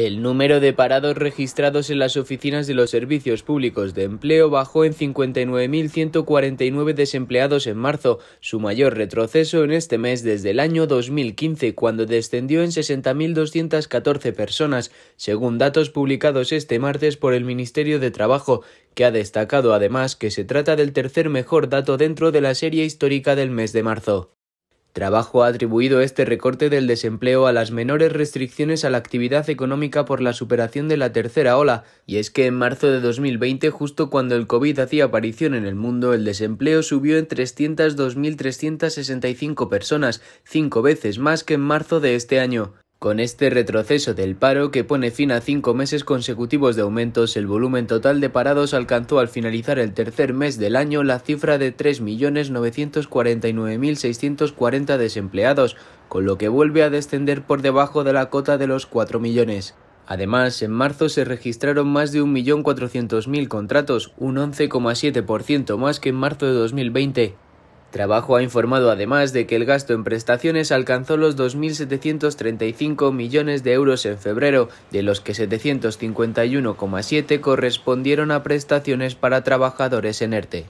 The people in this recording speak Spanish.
El número de parados registrados en las oficinas de los servicios públicos de empleo bajó en 59.149 desempleados en marzo, su mayor retroceso en este mes desde el año 2015, cuando descendió en 60.214 personas, según datos publicados este martes por el Ministerio de Trabajo, que ha destacado además que se trata del tercer mejor dato dentro de la serie histórica del mes de marzo. Trabajo ha atribuido este recorte del desempleo a las menores restricciones a la actividad económica por la superación de la tercera ola, y es que en marzo de 2020, justo cuando el COVID hacía aparición en el mundo, el desempleo subió en 302.365 personas, cinco veces más que en marzo de este año. Con este retroceso del paro, que pone fin a cinco meses consecutivos de aumentos, el volumen total de parados alcanzó al finalizar el tercer mes del año la cifra de 3.949.640 desempleados, con lo que vuelve a descender por debajo de la cota de los 4 millones. Además, en marzo se registraron más de 1.400.000 contratos, un 11,7% más que en marzo de 2020. Trabajo ha informado además de que el gasto en prestaciones alcanzó los 2.735 millones de euros en febrero, de los que 751,7 correspondieron a prestaciones para trabajadores en ERTE.